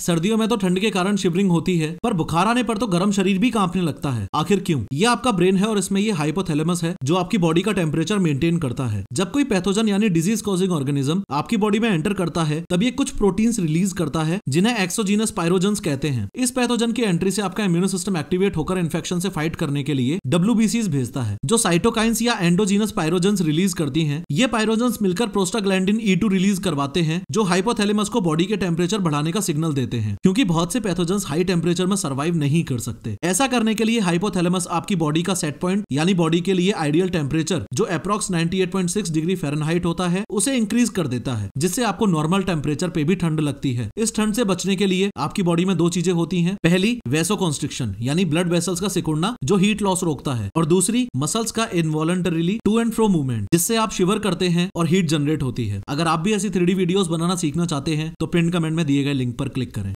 सर्दियों में तो ठंड के कारण शिवरिंग होती है पर बुखार आने पर तो गर्म शरीर भी कांपने लगता है आखिर क्यों ये आपका ब्रेन है और इसमें ये हाइपोथैलेमस है जो आपकी बॉडी का टेम्परेचर मेंटेन करता है जब कोई पैथोजन यानी डिजीज कॉजिंग ऑर्गेनिज्म आपकी बॉडी में एंटर करता है तब ये कुछ प्रोटीन्स रिलीज करता है जिन्हें एक्सोजीनस पायरोजन कहते हैं इस पैथोजन की एंट्री से आपका इम्यून सिस्टम एक्टिवेट होकर इन्फेक्शन से फाइट करने के लिए डब्ल्यू भेजता है जो साइटोकाइंस या एंडोजीनस पायरोजन रिलीज करती है ये पायरोजन मिलकर प्रोस्टाग्लैंडिन ई रिलीज करवाते हैं जो हाइपोथेलेमस को बॉडी के टेम्परेचर बढ़ाने का सिग्नल देते हैं क्योंकि बहुत से पैथोजेंस हाई टेम्परेचर में सर्वाइव नहीं कर सकते ऐसा करने के लिए हाइपोथैलेमस आपकी बॉडी का सेट पॉइंट यानी बॉडी के लिए आइडियल टेम्परेचर जो अप्रोक्स 98.6 डिग्री फारेनहाइट होता है उसे इंक्रीज कर देता है जिससे आपको नॉर्मल टेम्परेचर पे भी ठंड लगती है इस ठंड से बचने के लिए आपकी बॉडी में दो चीजें होती हैं पहली वेसो कॉन्स्ट्रिक्शन यानी ब्लड वेसल्स का सिकुड़ना जो हीट लॉस रोकता है और दूसरी मसल्स का involuntarily to and fro movement जिससे आप शिवर करते हैं और हीट जनरेट होती है अगर आप भी ऐसी थ्री वीडियोस बनाना सीखना चाहते हैं तो पिन कमेंट में दिए गए लिंक पर क्लिक